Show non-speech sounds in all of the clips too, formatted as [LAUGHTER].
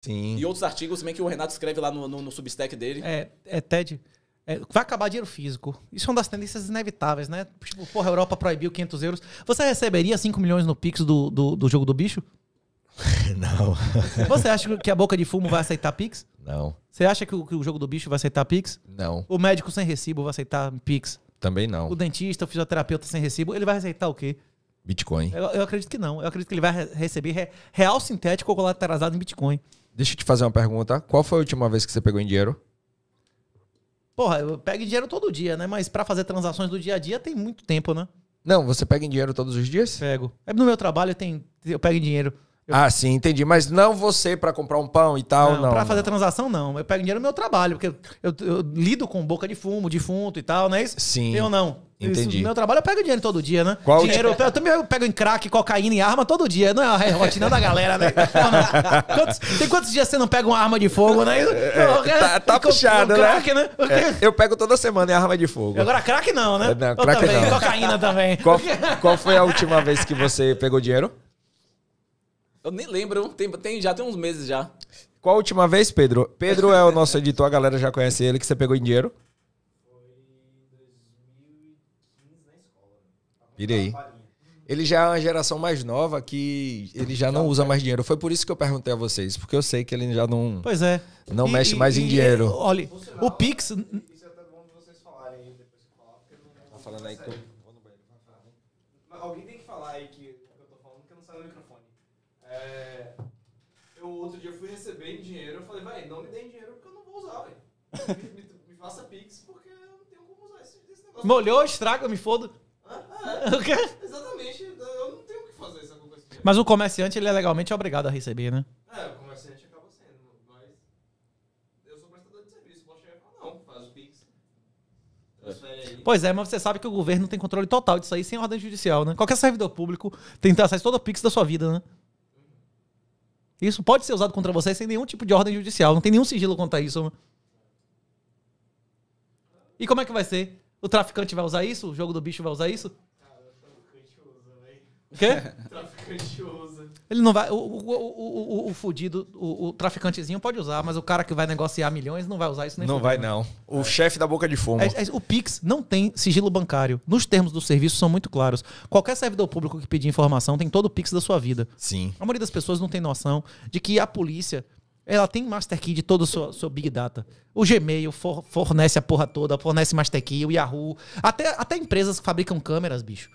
Sim. E outros artigos também que o Renato escreve lá no, no, no substack dele. É, é TED. É, vai acabar dinheiro físico. Isso é uma das tendências inevitáveis, né? Tipo, porra, a Europa proibiu 500 euros. Você receberia 5 milhões no Pix do, do, do jogo do bicho? [LAUGHS] Não. Você acha que a boca de fumo vai aceitar Pix? Não. Você acha que o, que o jogo do bicho vai aceitar Pix? Não. O médico sem recibo vai aceitar Pix? Também não. O dentista, o fisioterapeuta sem recibo, ele vai aceitar o quê? Bitcoin. Eu, eu acredito que não. Eu acredito que ele vai receber re, real sintético ou colateralizado em Bitcoin. Deixa eu te fazer uma pergunta. Qual foi a última vez que você pegou em dinheiro? Porra, eu pego em dinheiro todo dia, né? Mas para fazer transações do dia a dia tem muito tempo, né? Não, você pega em dinheiro todos os dias? Pego. É, no meu trabalho tem, eu pego em dinheiro. Ah, sim, entendi. Mas não você para comprar um pão e tal, não. não para fazer transação, não. Eu pego dinheiro no meu trabalho, porque eu, eu, eu, lido com boca de fumo, defunto e tal, não é isso? Sim. Eu não. Entendi. no meu trabalho eu pego dinheiro todo dia, né? Qual dinheiro, eu, também pego, em crack, cocaína e arma todo dia. Não é a rotina da galera, né? [LAUGHS] Quantos, tem quantos dias você não pega uma arma de fogo, né? Eu, é, é, tá, tá puxado, um né? crack, né? né? eu pego toda semana em arma de fogo. Agora crack não, né? É, não, crack também, não. Cocaína também. Qual, qual foi a última vez que você pegou dinheiro? Eu nem lembro, é tem, tem, já tem uns meses já. Qual a última vez, Pedro? Pedro é o nosso editor, a galera já conhece ele, que você pegou em dinheiro. Pirei. Ele já é uma geração mais nova que ele já não usa mais dinheiro. Foi por isso que eu perguntei a vocês, porque eu sei que ele já não. Pois é. Não e, mexe e, mais e, em dinheiro. Olha, o Pix. Isso é até bom vocês falarem depois que falar, porque não. Tá falando aí com. peguei dinheiro, eu falei, vai, não me deem dinheiro porque eu não vou usar, velho. [LAUGHS] Me, me, me, faça pix porque eu não tenho como usar esse, esse negócio. Molhou, estraga, me fodo. Ah, [LAUGHS] ah, Exatamente, eu não tenho o que fazer essa coisa. Mas o comerciante, ele é legalmente obrigado a receber, né? É, o comerciante acaba sendo, mas eu sou prestador de serviço, posso chegar e falar, não, faz o pix. Pois é, mas você sabe que o governo tem controle total disso aí sem ordem judicial, né? Qualquer servidor público tem acesso a todo o pix da sua vida, né? Isso pode ser usado contra você sem nenhum tipo de ordem judicial. Não tem nenhum sigilo contra isso. E como é que vai ser? O traficante vai usar isso? O jogo do bicho vai usar isso? Quê? traficante Ele não vai. O, o, o, o, o fudido, o, o, traficantezinho pode usar, mas o cara que vai negociar milhões não vai usar isso nem Não vai, não. O é. chefe da boca de fumo. É, é, o Pix não tem sigilo bancário. Nos termos do serviço são muito claros. Qualquer servidor público que pedir informação tem todo o Pix da sua vida. Sim. A maioria das pessoas não tem noção de que a polícia ela tem Master Key de todo o seu, seu Big Data. O Gmail for, fornece a porra toda, fornece Master Key, o Yahoo. Até, até empresas que fabricam câmeras, bicho.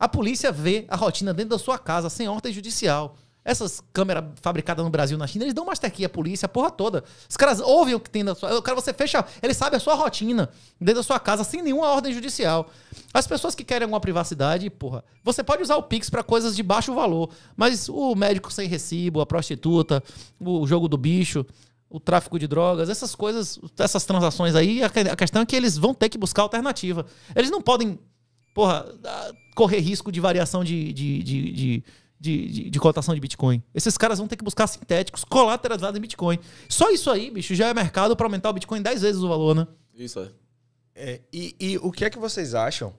A polícia vê a rotina dentro da sua casa, sem ordem judicial. Essas câmeras fabricadas no Brasil, na China, eles dão master key à polícia, a porra toda. Os caras ouvem o que tem na sua. O cara, você fecha. Ele sabe a sua rotina dentro da sua casa, sem nenhuma ordem judicial. As pessoas que querem alguma privacidade, porra, você pode usar o Pix para coisas de baixo valor, mas o médico sem recibo, a prostituta, o jogo do bicho, o tráfico de drogas, essas coisas, essas transações aí, a questão é que eles vão ter que buscar alternativa. Eles não podem porra, correr risco de variação de, de, de, de, de, cotação de Bitcoin. Esses caras vão ter que buscar sintéticos colateralizados em Bitcoin. Só isso aí, bicho, já é mercado para aumentar o Bitcoin 10 vezes o valor, né? Isso é. é e, e o que é que vocês acham?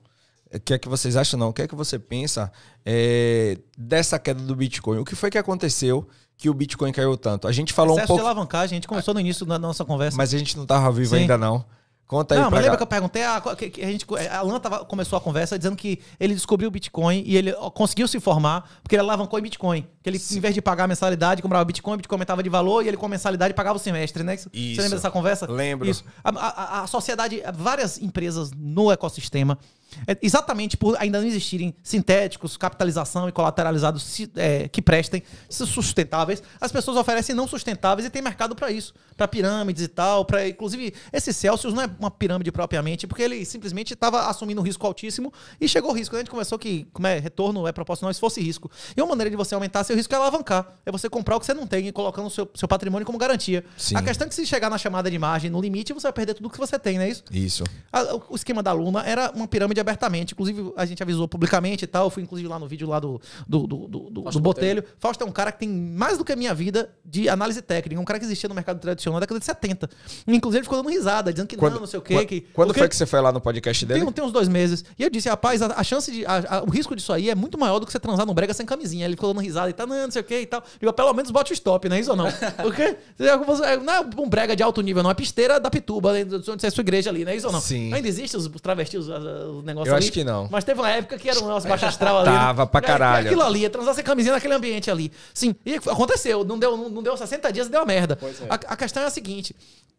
É, o que é que vocês acham, não? O que é que você pensa é, dessa queda do Bitcoin? O que foi que aconteceu que o Bitcoin caiu tanto? A gente falou Excesso um pouco... de alavancagem, a gente começou no início da nossa conversa. Mas a gente não estava vivo Sim. ainda, não. Conta aí. Não, mas lembra que eu perguntei? A, ah, a gente, a Alan tava, começou a conversa dizendo que ele descobriu o Bitcoin e ele conseguiu se formar porque ele alavancou em Bitcoin. Que ele, Sim. em vez de pagar a mensalidade, comprava Bitcoin, Bitcoin aumentava de valor e ele com a mensalidade pagava o semestre, né? Isso. Você lembra dessa conversa? Lembro. Isso. A, a, a sociedade, várias empresas no ecossistema é, exatamente por ainda não existirem sintéticos, capitalização e colateralizados é, que prestem, sustentáveis, as pessoas oferecem não sustentáveis e tem mercado para isso, para pirâmides e tal, para inclusive esse Celsius não é uma pirâmide propriamente, porque ele simplesmente estava assumindo um risco altíssimo e chegou o risco. A gente começou que como é, retorno é proporcional se fosse risco. E uma maneira de você aumentar seu risco é alavancar. É você comprar o que você não tem e colocando o seu, seu patrimônio como garantia. Sim. A questão é que se chegar na chamada de margem, no limite, você vai perder tudo que você tem, não é isso? Isso. A, o esquema da Luna era uma pirâmide abertamente. Inclusive, a gente avisou publicamente e tal. Eu fui, inclusive, lá no vídeo lá do, do, do, do, do Botelho. Botelho. Fausto é um cara que tem mais do que a minha vida de análise técnica. É um cara que existia no mercado tradicional na década de 70. Inclusive, ele ficou dando risada, dizendo que quando, não sei o quê. Qu que, quando foi que você foi lá no podcast dele? Tem, tem uns dois meses. E eu disse, rapaz, a, a chance de. A, a, o risco disso aí é muito maior do que você transar num brega sem camisinha. Ele ficou dando risada e tá, não, não sei o quê e tal. Digo, pelo menos bote o stop, não é isso ou não? [LAUGHS] porque é, é, Não é um brega de alto nível, não. É pisteira da pituba, né? onde é sua igreja ali, não é isso ou não? Sim. Ainda existe os travestis, os, os negócios eu ali. acho que não. Mas teve uma época que era um negócio baixo astral ali. Né? Tava né? pra caralho. aquilo ali, é transar sem camisinha naquele ambiente ali. Sim. E aconteceu. Não deu, não, não deu 60 dias e deu uma merda. É. A, a, questão é a seguinte.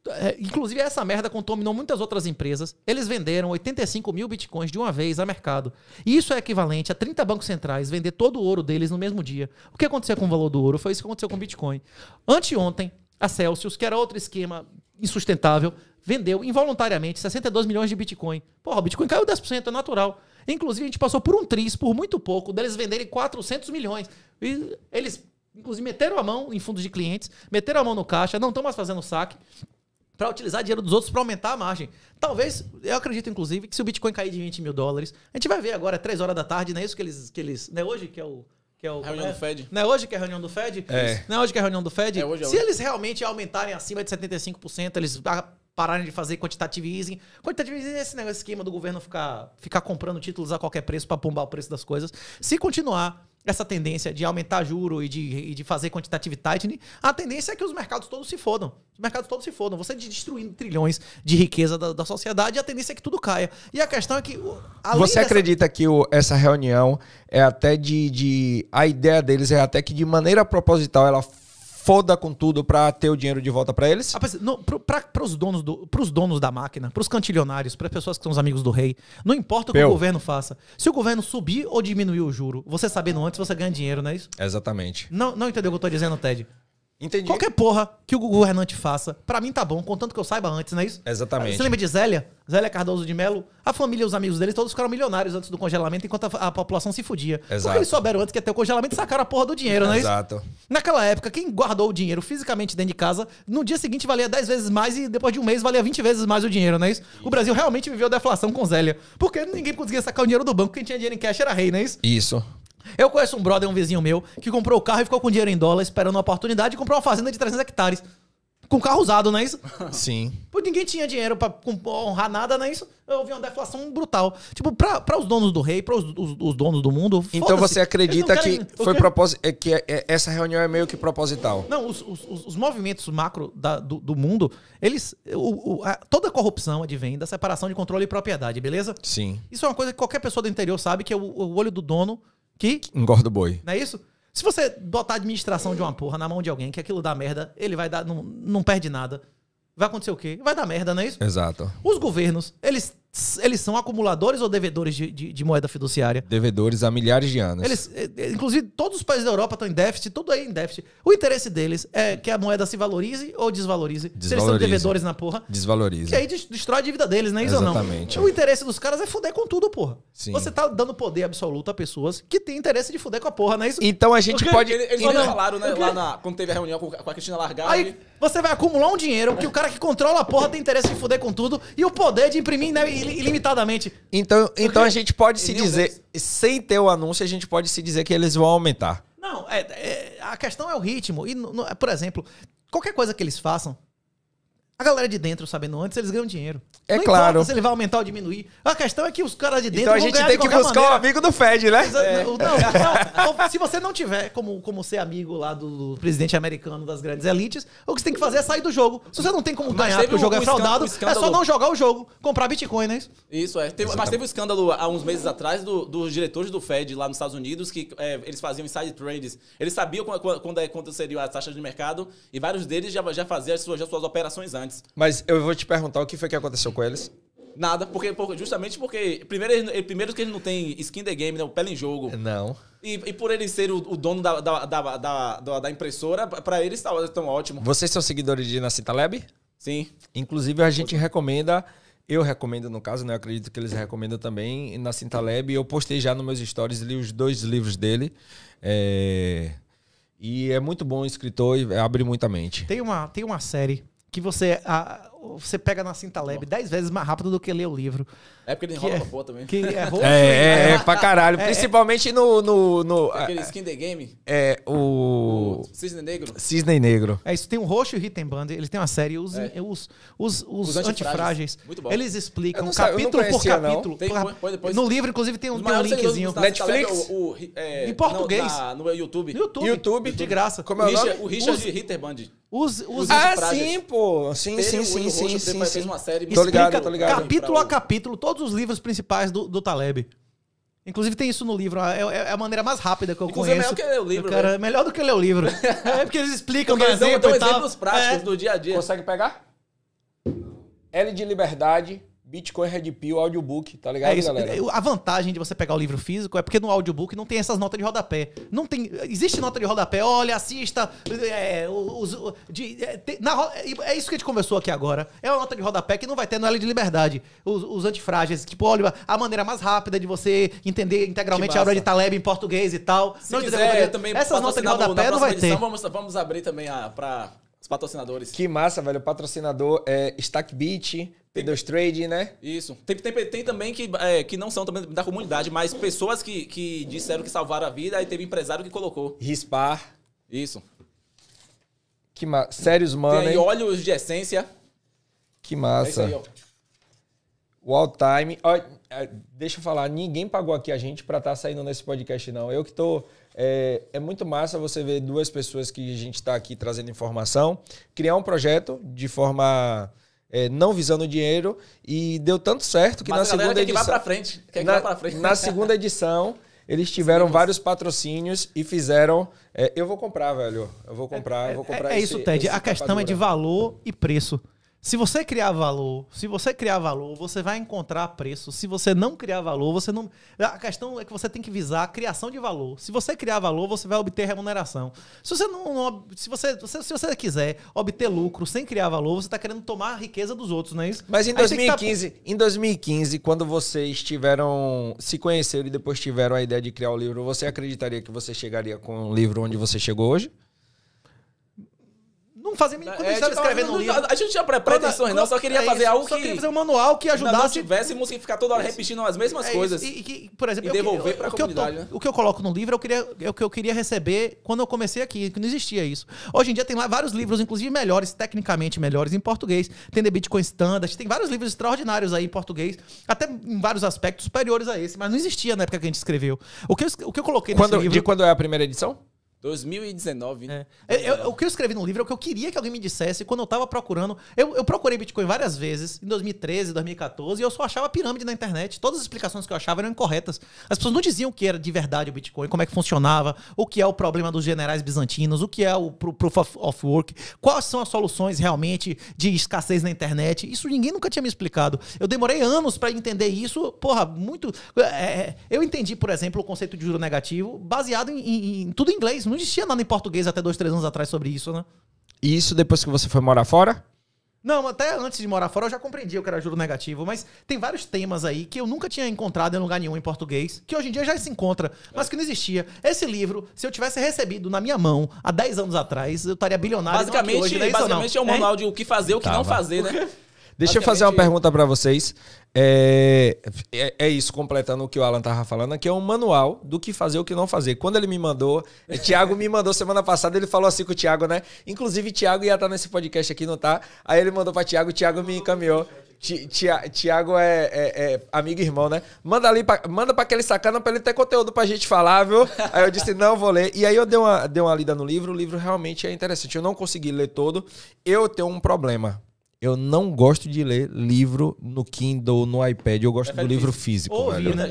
É, inclusive, essa merda com o Tommy não muitas outras empresas, eles venderam 85 mil bitcoins de uma vez a mercado. E isso é equivalente a 30 bancos centrais vender todo o ouro deles no mesmo dia. O que aconteceu com o valor do ouro foi isso que aconteceu com o Bitcoin. Anteontem, a Celsius, que era outro esquema insustentável, vendeu involuntariamente 62 milhões de Bitcoin. Porra, o Bitcoin caiu 10%, é natural. Inclusive, a gente passou por um tris, por muito pouco, deles venderem 400 milhões. E eles, inclusive, meteram a mão em fundos de clientes, meteram a mão no caixa, não estão mais fazendo saque para utilizar dinheiro dos outros para aumentar a margem. Talvez, eu acredito, inclusive, que se o Bitcoin cair de 20 mil dólares, a gente vai ver agora, é 3 horas da tarde, não é isso que eles. Que eles não é hoje que é o. Que é o reunião é? do Fed. Não é hoje que é a reunião do Fed? É. Não é hoje que é a reunião do Fed? É hoje, é hoje. Se eles realmente aumentarem acima de 75%, eles pararem de fazer quantitative easing. Quantitative easing é esse negócio, esquema do governo ficar, ficar comprando títulos a qualquer preço para pombar o preço das coisas. Se continuar essa tendência de aumentar juro e de, e de fazer quantitative tightening, a tendência é que os mercados todos se fodam. Os mercados todos se fodam. Você destruindo trilhões de riqueza da, da sociedade, a tendência é que tudo caia. E a questão é que. Você dessa... acredita que o, essa reunião é até de, de. A ideia deles é até que de maneira proposital ela foda com tudo pra ter o dinheiro de volta pra eles? Rapaz, não, pros, donos do, os donos da máquina, pros cantilionários, para pessoas que são os amigos do rei, não importa o que o governo faça. Se o governo subir ou diminuir o juro, você sabendo antes, você ganha dinheiro, não é isso? Exatamente. Não, não entendeu o que eu tô dizendo, Ted? Entendi. Qualquer porra que o governante faça, para mim tá bom, contanto que eu saiba antes, não é isso? Exatamente. Você lembra de Zélia? Zélia Cardoso de Melo? A família e os amigos deles todos ficaram milionários antes do congelamento, enquanto a, a, população se fudia. Exato. Porque eles souberam antes que ia ter o congelamento e sacaram a porra do dinheiro, não é isso? Exato. Naquela época, quem guardou o dinheiro fisicamente dentro de casa, no dia seguinte valia 10 vezes mais e depois de um mês valia 20 vezes mais o dinheiro, não é isso? isso. O Brasil realmente viveu deflação com Zélia. Porque ninguém conseguia sacar o dinheiro do banco, quem tinha dinheiro em cash era rei, não é isso? Isso. Eu conheço um brother, um vizinho meu, que comprou o carro e ficou com dinheiro em dólar esperando uma oportunidade e comprou uma fazenda de 300 hectares. Com carro usado, não é isso? [LAUGHS] Sim. Porque ninguém tinha dinheiro pra honrar nada, não é isso? Eu vi uma deflação brutal. Tipo, pra, pra os donos do rei, pra os, os, os donos do mundo. Então você acredita querem, é que, foi proposi que é, essa reunião é meio que proposital? Não, os, os movimentos macro da, do, do, mundo, eles. O, o, a, toda a corrupção advém da separação de controle e propriedade, beleza? Sim. Isso é uma coisa que qualquer pessoa do interior sabe, que é o, o olho do dono que engorda o boi. Não é isso? Se você botar a administração de uma porra na mão de alguém, que aquilo dá merda, ele vai dar, não, não perde nada. Vai acontecer o quê? Vai dar merda, não é isso? Exato. Os governos, eles eles são acumuladores ou devedores de, de, de, moeda fiduciária? Devedores há milhares de anos. Eles, eh, eh, inclusive, todos os países da Europa estão em déficit, tudo aí em déficit. O interesse deles é que a moeda se valorize ou desvalorize. desvalorize. Se eles são devedores na porra. Desvaloriza. Que aí destrói a dívida deles, né? Isso Exatamente. Ou não? O interesse dos caras é fuder com tudo, porra. Sim. Você tá dando poder absoluto a pessoas que têm interesse de fuder com a porra, não é isso? Então a gente pode. Eles, não então- falaram, né? Lá na, quando teve a reunião com, a Cristina Largar. Aí, você vai acumular um dinheiro que o cara que controla a porra tem interesse em fuder com tudo e o poder de imprimir né, ilimitadamente. Então, então a gente pode se dizer, sem ter o anúncio, a gente pode se dizer que eles vão aumentar. Não, é, é, a questão é o ritmo. E, no, no, por exemplo, qualquer coisa que eles façam, a galera de dentro, sabendo antes, eles ganham dinheiro. É não claro. se ele vai aumentar ou diminuir. A questão é que os caras de dentro. Então a gente tem que buscar maneira. o amigo do Fed, né? É. Não, não, se você não tiver como, como ser amigo lá do, do, presidente americano das grandes elites, o que você tem que fazer é sair do jogo. Se você não tem como ganhar, porque o jogo é um é fraudado, um é só não jogar o jogo, comprar Bitcoin, né? Isso é. Teve, mas teve um escândalo há uns meses atrás do, dos diretores do Fed lá nos Estados Unidos, que é, eles faziam inside trades. Eles sabiam quando, quando, quando é, seriam as taxas de mercado, e vários deles já, já faziam as suas, as suas operações antes antes. Mas eu vou te perguntar o que foi que aconteceu com eles. Nada, porque, justamente porque. Primeiro, ele, primeiro que eles não têm skin the game, né? O pele em jogo. Não. E, e por ele ser o, o dono da, da, da, da, da impressora, para eles tá, tão ótimo. Vocês são seguidores de Nassim Taleb? Sim. Inclusive, a gente recomenda. Eu recomendo, no caso, né? Eu acredito que eles recomendam também Nassim Taleb. Eu postei já nos meus stories, li os dois livros dele. É... E é muito bom escritor e abre muita mente. Tem uma, tem uma série que você, a, você pega na cinta leve 10 vezes mais rápido do que ler o livro. É porque ele enrola é, pra também. Que é, [LAUGHS] roxo, é, é, é, pra caralho. É, é, principalmente no. no, no é aquele skin the game. É, o... o. Cisne Negro. Cisne Negro. É isso, tem o Roxo e o band Eles têm uma série, os, é. os, os, os, os antifrágeis. Muito bom. Eles explicam capítulo por capítulo. Tem, no livro, inclusive, tem um, tem um linkzinho. Tá Netflix? O, o, em português. na, no YouTube. YouTube. YouTube. De graça. Como é o, nome? o Richard band os, os ah, frágeis. sim, pô. Sim, sim, sim, sim, sim, sim. Uma série tô ligado, tô ligado. Capítulo a capítulo, todos os livros principais do, do Taleb. Inclusive tem isso no livro, é, é, é a maneira mais rápida que eu Inclusive, conheço. Inclusive é melhor que ler o livro. Cara, velho. Né? melhor do que ler o livro. [LAUGHS] é porque eles explicam, porque eles dão, exemplo dão exemplos práticos é. do dia a dia. Consegue pegar? L de liberdade, Bitcoin Red Pill, audiobook, tá é ligado, é isso, galera? A vantagem de você pegar o livro físico é porque no audiobook não tem essas notas de rodapé. Não tem. Existe nota de rodapé, olha, assista. É, os, de, é, na, é, é isso que a gente conversou aqui agora. É uma nota de rodapé que não vai ter no L é de Liberdade. Os, os antifrágeis, tipo, olha, a maneira mais rápida de você entender integralmente a obra de Taleb em português e tal. Se não quiser, de também Essas notas de rodapé não vai ter. Vamos, vamos abrir também a, para os patrocinadores. Que massa, velho. O patrocinador é Stackbit, Pedro's 2 Trade, né? Isso. Tem, tem, tem também que, é, que não são também da comunidade, mas pessoas que, que disseram que salvaram a vida e teve empresário que colocou. Rispar. Isso. Que massa. Sérios, mano. Tem aí, óleos de essência. Que massa. É aí, o all time. Ó, é, deixa eu falar, ninguém pagou aqui a gente pra estar tá saindo nesse podcast, não. Eu que tô. É, é muito massa você ver duas pessoas que a gente está aqui trazendo informação, criar um projeto de forma é, não visando dinheiro e deu tanto certo que Mas na segunda quer edição que vá frente, quer na, que vá frente. na segunda edição eles tiveram Sim, vários patrocínios e fizeram é, eu vou comprar velho eu vou comprar é, eu vou é, comprar é, é, esse, isso Ted a questão é de valor e preço se você criar valor, se você criar valor, você vai encontrar preço. Se você não criar valor, você não. A questão é que você tem que visar a criação de valor. Se você criar valor, você vai obter remuneração. Se você não, se você, se você quiser obter lucro sem criar valor, você está querendo tomar a riqueza dos outros, não é isso? Mas em 2015, tá... em 2015, quando vocês tiveram se conheceram e depois tiveram a ideia de criar o livro, você acreditaria que você chegaria com um livro onde você chegou hoje? Não fazia quando é, tipo, escrevendo um livro. A gente tinha pretensões, não, só queria é fazer isso, algo que. Só queria fazer um manual que ajudasse. Não tivéssemos que ficar toda hora repetindo as mesmas é coisas. E, que, por exemplo, e devolver para a comunidade. Eu, né? O que eu coloco no livro é eu queria, é o que eu queria receber quando eu comecei aqui, que não existia isso. Hoje em dia tem lá vários livros, inclusive melhores, tecnicamente melhores, em português. Tem The Bitcoin Standard, tem vários livros extraordinários aí em português, até em vários aspectos superiores a esse, mas não existia na época que a gente escreveu. O que eu, o que eu coloquei quando, nesse livro. De quando é a primeira edição? 2019. Né? É. Eu, eu, o que eu escrevi no livro é o que eu queria que alguém me dissesse quando eu tava procurando. Eu, eu procurei Bitcoin várias vezes, em 2013, 2014, e eu só achava pirâmide na internet. Todas as explicações que eu achava eram incorretas. As pessoas não diziam o que era de verdade o Bitcoin, como é que funcionava, o que é o problema dos generais bizantinos, o que é o Proof of Work, quais são as soluções realmente de escassez na internet. Isso ninguém nunca tinha me explicado. Eu demorei anos para entender isso. Porra, muito. É, é, eu entendi, por exemplo, o conceito de juro negativo baseado em, em, em tudo em inglês não existia nada em português até dois, três anos atrás sobre isso, né? E isso depois que você foi morar fora? Não, até antes de morar fora eu já compreendi o que era juro negativo, mas tem vários temas aí que eu nunca tinha encontrado em lugar nenhum em português, que hoje em dia já se encontra, mas que não existia. Esse livro, se eu tivesse recebido na minha mão há 10 anos atrás, eu estaria bilionário. Basicamente, hoje, é né? basicamente é um manual de o que fazer, o que Tava. não fazer, né? Deixa eu fazer uma pergunta para vocês. É, é, é, isso, completando o que o Alan tava falando, que é um manual do que fazer e o que não fazer. Quando ele me mandou, o é, Thiago me mandou semana passada, ele falou assim com o Thiago, né? Inclusive, Thiago ia estar tá nesse podcast aqui, não tá? Aí ele mandou pra o Thiago me encaminhou. Tiago é, é, é, amigo e irmão, né? Manda ali, pra, manda pra aquele sacana pra ele ter conteúdo pra gente falar, viu? Aí eu disse, não, vou ler. E aí eu dei uma, dei uma lida no livro, o livro realmente é interessante. Eu não consegui ler todo. Eu tenho um problema. Eu não gosto de ler livro no Kindle, no iPad. Eu gosto é do livro físico. Ouvir, né?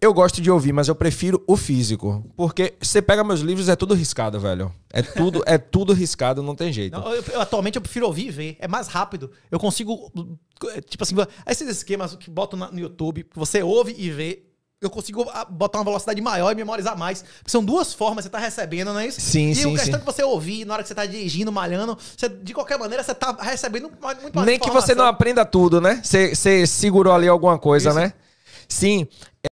Eu gosto de ouvir, mas eu prefiro o físico. Porque você pega meus livros, é tudo riscado, velho. É tudo, é tudo riscado, não tem jeito. Não, eu, eu, atualmente eu prefiro ouvir e ver. É mais rápido. Eu consigo. Tipo assim, esses esquemas que botam no YouTube, você ouve e vê eu consigo ah, botar uma velocidade maior e memorizar mais. São duas formas que você tá recebendo, não é isso? Sim, e sim. E o questão sim. É que você ouvir na hora que você tá dirigindo, malhando, você, de qualquer maneira, você tá recebendo muito mais Nem informação. que você não aprenda tudo, né? Você, você segurou ali alguma coisa, isso. né? Sim.